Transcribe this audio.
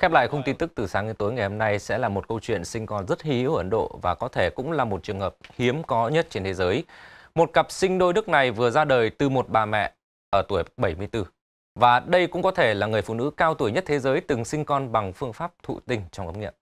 Khép lại khung tin tức từ sáng đến tối ngày hôm nay sẽ là một câu chuyện sinh con rất hiếu ở Ấn Độ và có thể cũng là một trường hợp hiếm có nhất trên thế giới. Một cặp sinh đôi Đức này vừa ra đời từ một bà mẹ ở tuổi 74. Và đây cũng có thể là người phụ nữ cao tuổi nhất thế giới từng sinh con bằng phương pháp thụ tinh trong ống nghiệm.